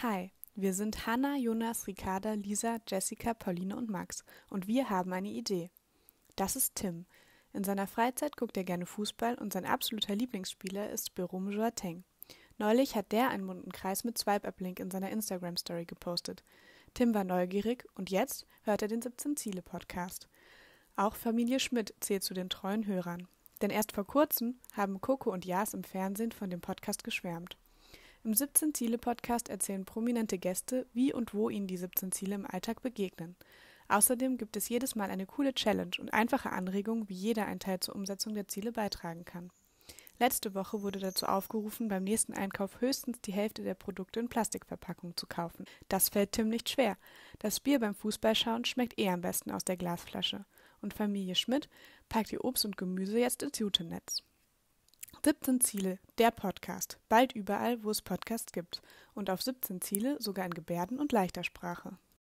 Hi, wir sind Hanna, Jonas, Ricarda, Lisa, Jessica, Pauline und Max und wir haben eine Idee. Das ist Tim. In seiner Freizeit guckt er gerne Fußball und sein absoluter Lieblingsspieler ist Jerome Boateng. Neulich hat der einen bunten Kreis mit Swipe-Up-Link in seiner Instagram-Story gepostet. Tim war neugierig und jetzt hört er den 17-Ziele-Podcast. Auch Familie Schmidt zählt zu den treuen Hörern. Denn erst vor kurzem haben Coco und Jas im Fernsehen von dem Podcast geschwärmt. Im 17 Ziele Podcast erzählen prominente Gäste, wie und wo ihnen die 17 Ziele im Alltag begegnen. Außerdem gibt es jedes Mal eine coole Challenge und einfache Anregungen, wie jeder einen Teil zur Umsetzung der Ziele beitragen kann. Letzte Woche wurde dazu aufgerufen, beim nächsten Einkauf höchstens die Hälfte der Produkte in Plastikverpackung zu kaufen. Das fällt Tim nicht schwer. Das Bier beim Fußballschauen schmeckt eh am besten aus der Glasflasche. Und Familie Schmidt packt ihr Obst und Gemüse jetzt ins Jutennetz. 17 Ziele, der Podcast, bald überall, wo es Podcasts gibt und auf 17 Ziele sogar in Gebärden- und leichter Sprache.